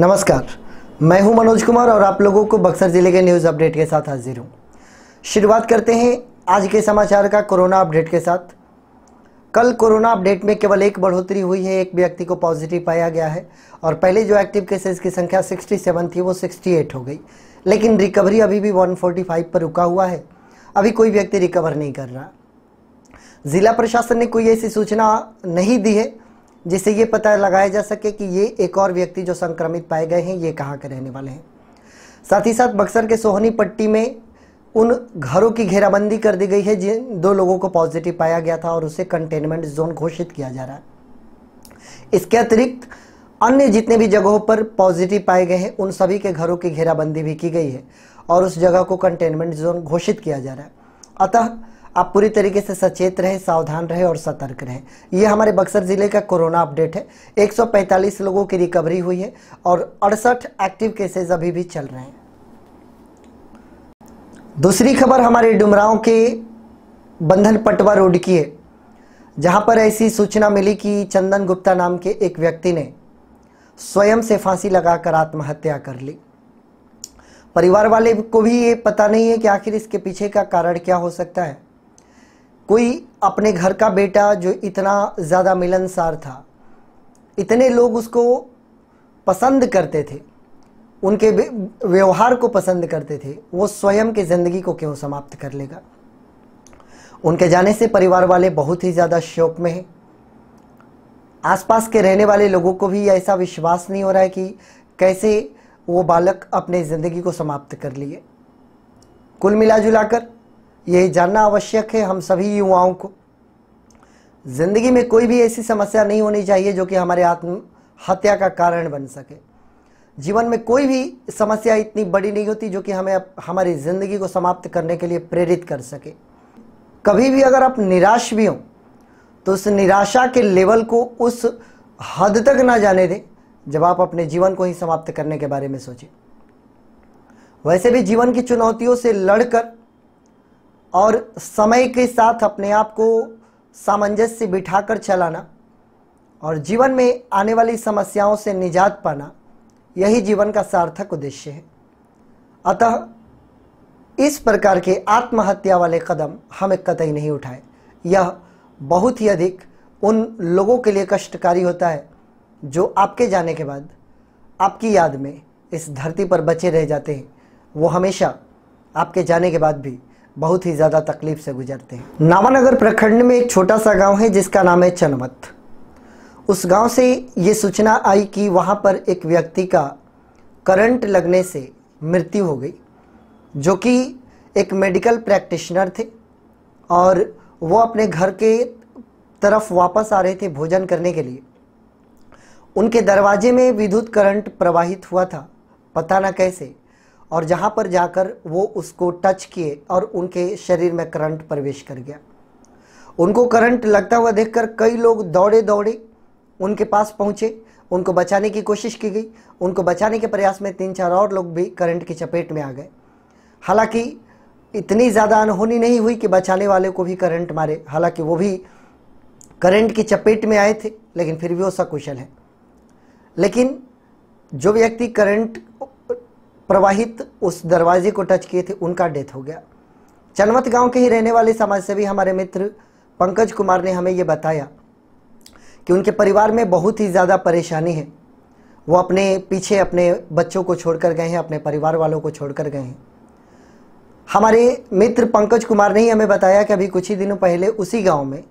नमस्कार मैं हूं मनोज कुमार और आप लोगों को बक्सर ज़िले के न्यूज़ अपडेट के साथ हाजिर हूं शुरुआत करते हैं आज के समाचार का कोरोना अपडेट के साथ कल कोरोना अपडेट में केवल एक बढ़ोतरी हुई है एक व्यक्ति को पॉजिटिव पाया गया है और पहले जो एक्टिव केसेस की संख्या 67 थी वो 68 हो गई लेकिन रिकवरी अभी भी 145 पर रुका हुआ है अभी कोई व्यक्ति रिकवर नहीं कर रहा जिला प्रशासन ने कोई ऐसी सूचना नहीं दी है जिससे ये पता लगाया जा सके कि ये एक और व्यक्ति जो संक्रमित पाए गए हैं ये कहाँ के रहने वाले हैं साथ ही साथ बक्सर के सोहनी पट्टी में उन घरों की घेराबंदी कर दी गई है जिन दो लोगों को पॉजिटिव पाया गया था और उसे कंटेनमेंट जोन घोषित किया जा रहा है इसके अतिरिक्त अन्य जितने भी जगहों पर पॉजिटिव पाए गए हैं उन सभी के घरों की घेराबंदी भी की गई है और उस जगह को कंटेनमेंट जोन घोषित किया जा रहा है अतः आप पूरी तरीके से सचेत रहे सावधान रहे और सतर्क रहे ये हमारे बक्सर ज़िले का कोरोना अपडेट है 145 लोगों की रिकवरी हुई है और अड़सठ एक्टिव केसेस अभी भी चल रहे हैं दूसरी खबर हमारे डुमराव के बंधन पटवा रोड की है जहां पर ऐसी सूचना मिली कि चंदन गुप्ता नाम के एक व्यक्ति ने स्वयं से फांसी लगाकर आत्महत्या कर ली परिवार वाले को भी ये पता नहीं है कि आखिर इसके पीछे का कारण क्या हो सकता है कोई अपने घर का बेटा जो इतना ज़्यादा मिलनसार था इतने लोग उसको पसंद करते थे उनके व्यवहार को पसंद करते थे वो स्वयं के ज़िंदगी को क्यों समाप्त कर लेगा उनके जाने से परिवार वाले बहुत ही ज़्यादा शौक में हैं आसपास के रहने वाले लोगों को भी ऐसा विश्वास नहीं हो रहा है कि कैसे वो बालक अपने ज़िंदगी को समाप्त कर लिए कुल मिला जुला कर ये जानना आवश्यक है हम सभी युवाओं को ज़िंदगी में कोई भी ऐसी समस्या नहीं होनी चाहिए जो कि हमारे आत्महत्या का कारण बन सके जीवन में कोई भी समस्या इतनी बड़ी नहीं होती जो कि हमें हमारी ज़िंदगी को समाप्त करने के लिए प्रेरित कर सके कभी भी अगर आप निराश भी हों तो उस निराशा के लेवल को उस हद तक ना जाने दें जब आप अपने जीवन को ही समाप्त करने के बारे में सोचें वैसे भी जीवन की चुनौतियों से लड़कर और समय के साथ अपने आप को सामंजस्य बिठाकर चलाना और जीवन में आने वाली समस्याओं से निजात पाना यही जीवन का सार्थक उद्देश्य है अतः इस प्रकार के आत्महत्या वाले कदम हमें कतई नहीं उठाए यह बहुत ही अधिक उन लोगों के लिए कष्टकारी होता है जो आपके जाने के बाद आपकी याद में इस धरती पर बचे रह जाते हैं वो हमेशा आपके जाने के बाद भी बहुत ही ज़्यादा तकलीफ से गुजरते हैं नावानगर प्रखंड में एक छोटा सा गांव है जिसका नाम है चनवत उस गांव से ये सूचना आई कि वहां पर एक व्यक्ति का करंट लगने से मृत्यु हो गई जो कि एक मेडिकल प्रैक्टिशनर थे और वो अपने घर के तरफ वापस आ रहे थे भोजन करने के लिए उनके दरवाजे में विद्युत करंट प्रवाहित हुआ था पता न कैसे और जहाँ पर जाकर वो उसको टच किए और उनके शरीर में करंट प्रवेश कर गया उनको करंट लगता हुआ देखकर कई लोग दौड़े दौड़े उनके पास पहुँचे उनको बचाने की कोशिश की गई उनको बचाने के प्रयास में तीन चार और लोग भी करंट की चपेट में आ गए हालांकि इतनी ज़्यादा अनहोनी नहीं हुई कि बचाने वाले को भी करंट मारे हालांकि वो भी करंट की चपेट में आए थे लेकिन फिर भी वो सकुशल है लेकिन जो व्यक्ति करंट प्रवाहित उस दरवाजे को टच किए थे उनका डेथ हो गया चनमत गांव के ही रहने वाले समाजसेवी हमारे मित्र पंकज कुमार ने हमें ये बताया कि उनके परिवार में बहुत ही ज़्यादा परेशानी है वो अपने पीछे अपने बच्चों को छोड़कर गए हैं अपने परिवार वालों को छोड़कर गए हैं हमारे मित्र पंकज कुमार ने ही हमें बताया कि अभी कुछ ही दिनों पहले उसी गांव में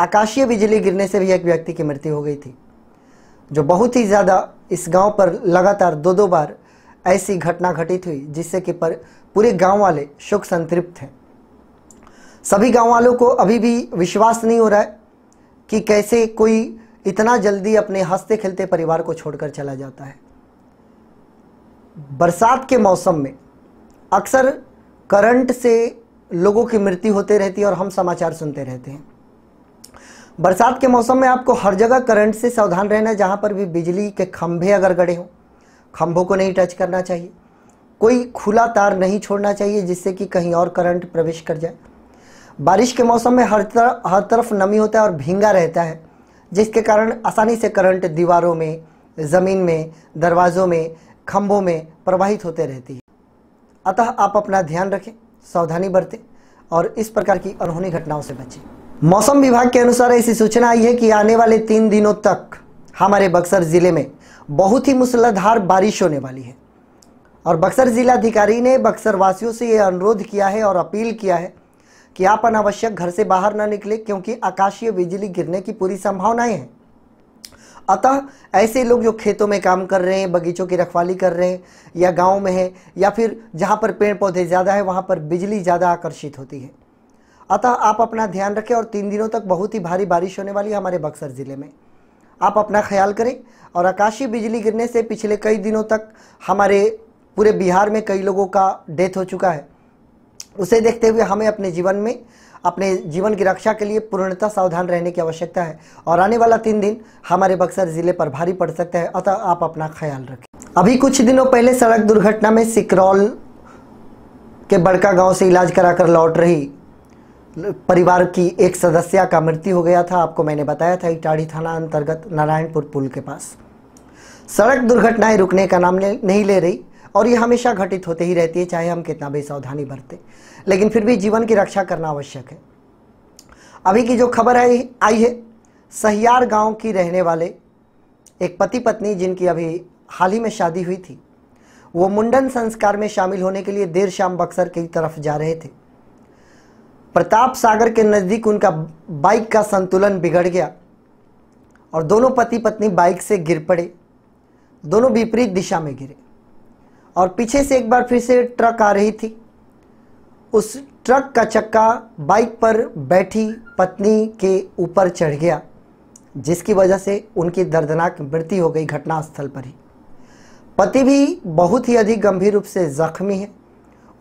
आकाशीय बिजली गिरने से भी एक व्यक्ति की मृत्यु हो गई थी जो बहुत ही ज़्यादा इस गांव पर लगातार दो दो बार ऐसी घटना घटित हुई जिससे कि पर पूरे गांव वाले शोक संतृप्त हैं सभी गांव वालों को अभी भी विश्वास नहीं हो रहा है कि कैसे कोई इतना जल्दी अपने हंसते खेलते परिवार को छोड़कर चला जाता है बरसात के मौसम में अक्सर करंट से लोगों की मृत्यु होते रहती है और हम समाचार सुनते रहते हैं बरसात के मौसम में आपको हर जगह करंट से सावधान रहना जहां पर भी बिजली के खंभे अगर गड़े हों खंभों को नहीं टच करना चाहिए कोई खुला तार नहीं छोड़ना चाहिए जिससे कि कहीं और करंट प्रवेश कर जाए बारिश के मौसम में हर तरफ हर तरफ नमी होता है और भींगा रहता है जिसके कारण आसानी से करंट दीवारों में ज़मीन में दरवाज़ों में खम्भों में प्रवाहित होते रहती है अतः आप अपना ध्यान रखें सावधानी बरतें और इस प्रकार की अनहोनी घटनाओं से बचें मौसम विभाग के अनुसार ऐसी सूचना आई है कि आने वाले तीन दिनों तक हमारे बक्सर ज़िले में बहुत ही मूसलाधार बारिश होने वाली है और बक्सर जिलाधिकारी ने बक्सर वासियों से ये अनुरोध किया है और अपील किया है कि आप अनावश्यक घर से बाहर ना निकले क्योंकि आकाशीय बिजली गिरने की पूरी संभावनाएं हैं अतः ऐसे लोग जो खेतों में काम कर रहे हैं बगीचों की रखवाली कर रहे हैं या गाँव में हैं या फिर जहाँ पर पेड़ पौधे ज़्यादा है वहां पर बिजली ज़्यादा आकर्षित होती है अतः आप अपना ध्यान रखें और तीन दिनों तक बहुत ही भारी बारिश होने वाली है हमारे बक्सर ज़िले में आप अपना ख्याल करें और आकाशीय बिजली गिरने से पिछले कई दिनों तक हमारे पूरे बिहार में कई लोगों का डेथ हो चुका है उसे देखते हुए हमें अपने जीवन में अपने जीवन की रक्षा के लिए पूर्णतः सावधान रहने की आवश्यकता है और आने वाला तीन दिन हमारे बक्सर जिले पर भारी पड़ सकता है अतः आप अपना ख्याल रखें अभी कुछ दिनों पहले सड़क दुर्घटना में सिकरौल के बड़का गांव से इलाज कराकर लौट रही परिवार की एक सदस्य का मृत्यु हो गया था आपको मैंने बताया था इटाढ़ी थाना अंतर्गत नारायणपुर पुल के पास सड़क दुर्घटनाएं रुकने का नाम नहीं ले रही और ये हमेशा घटित होते ही रहती है चाहे हम कितना भी सावधानी लेकिन फिर भी जीवन की रक्षा करना आवश्यक है अभी की जो खबर है आई है सहियार गांव की रहने वाले एक पति पत्नी जिनकी अभी हाल ही में शादी हुई थी वो मुंडन संस्कार में शामिल होने के लिए देर शाम बक्सर की तरफ जा रहे थे प्रताप सागर के नज़दीक उनका बाइक का संतुलन बिगड़ गया और दोनों पति पत्नी बाइक से गिर पड़े दोनों विपरीत दिशा में गिरे और पीछे से एक बार फिर से ट्रक आ रही थी उस ट्रक का चक्का बाइक पर बैठी पत्नी के ऊपर चढ़ गया जिसकी वजह से उनकी दर्दनाक मृत्यु हो गई घटनास्थल पर ही पति भी बहुत ही अधिक गंभीर रूप से जख्मी है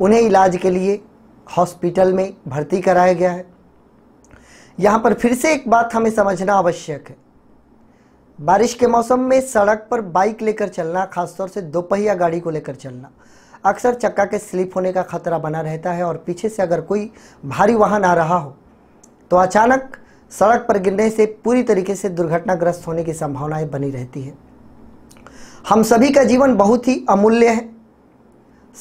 उन्हें इलाज के लिए हॉस्पिटल में भर्ती कराया गया है यहाँ पर फिर से एक बात हमें समझना आवश्यक है बारिश के मौसम में सड़क पर बाइक लेकर चलना खासतौर से दोपहिया गाड़ी को लेकर चलना अक्सर चक्का के स्लिप होने का खतरा बना रहता है और पीछे से अगर कोई भारी वाहन आ रहा हो तो अचानक सड़क पर गिरने से पूरी तरीके से दुर्घटनाग्रस्त होने की संभावनाएं बनी रहती है हम सभी का जीवन बहुत ही अमूल्य है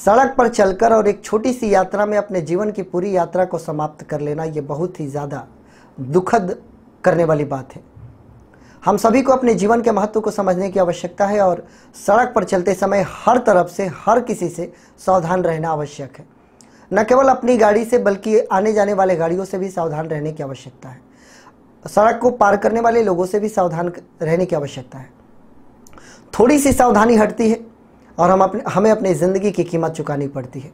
सड़क पर चलकर और एक छोटी सी यात्रा में अपने जीवन की पूरी यात्रा को समाप्त कर लेना ये बहुत ही ज़्यादा दुखद करने वाली बात है हम सभी को अपने जीवन के महत्व को समझने की आवश्यकता है और सड़क पर चलते समय हर तरफ से हर किसी से सावधान रहना आवश्यक है न केवल अपनी गाड़ी से बल्कि आने जाने वाले गाड़ियों से भी सावधान रहने की आवश्यकता है सड़क को पार करने वाले लोगों से भी सावधान रहने की आवश्यकता है थोड़ी सी सावधानी हटती है और हम अपने हमें अपनी ज़िंदगी की कीमत चुकानी पड़ती है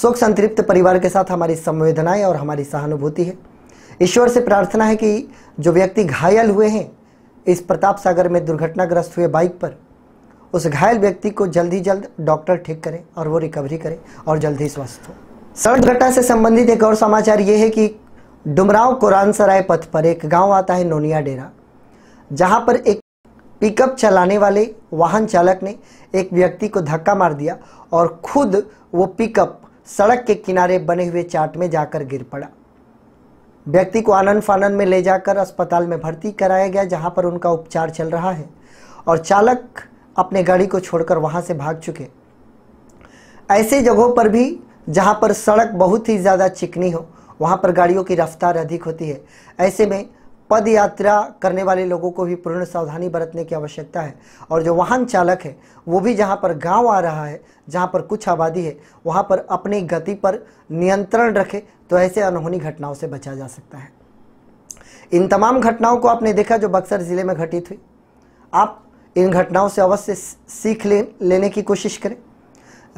सुख संतृप्त परिवार के साथ हमारी संवेदनाएं और हमारी सहानुभूति है ईश्वर से प्रार्थना है कि जो व्यक्ति घायल हुए हैं इस प्रताप सागर में दुर्घटनाग्रस्त हुए बाइक पर उस घायल व्यक्ति को जल्द ही जल्द डॉक्टर ठीक करें और वो रिकवरी करें और जल्द ही स्वस्थ हो सड़क घटना से संबंधित एक और समाचार ये है कि डुमराव कुरानसराय पथ पर एक गांव आता है नोनिया डेरा जहां पर एक पिकअप चलाने वाले वाहन चालक ने एक व्यक्ति को धक्का मार दिया और खुद वो पिकअप सड़क के किनारे बने हुए चाट में जाकर गिर पड़ा व्यक्ति को आनंद फानंद में ले जाकर अस्पताल में भर्ती कराया गया जहां पर उनका उपचार चल रहा है और चालक अपने गाड़ी को छोड़कर वहां से भाग चुके ऐसे जगहों पर भी जहां पर सड़क बहुत ही ज़्यादा चिकनी हो वहां पर गाड़ियों की रफ्तार अधिक होती है ऐसे में पद यात्रा करने वाले लोगों को भी पूर्ण सावधानी बरतने की आवश्यकता है और जो वाहन चालक है वो भी जहाँ पर गांव आ रहा है जहाँ पर कुछ आबादी है वहाँ पर अपनी गति पर नियंत्रण रखे तो ऐसे अनहोनी घटनाओं से बचा जा सकता है इन तमाम घटनाओं को आपने देखा जो बक्सर ज़िले में घटित हुई आप इन घटनाओं से अवश्य सीख ले, लेने की कोशिश करें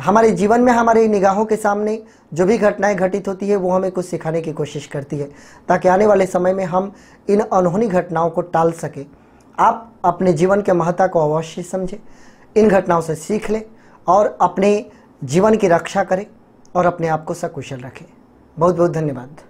हमारे जीवन में हमारी निगाहों के सामने जो भी घटनाएं घटित होती है वो हमें कुछ सिखाने की कोशिश करती है ताकि आने वाले समय में हम इन अनहोनी घटनाओं को टाल सकें आप अपने जीवन के महत्ता को अवश्य समझें इन घटनाओं से सीख लें और अपने जीवन की रक्षा करें और अपने आप को सकुशल रखें बहुत बहुत धन्यवाद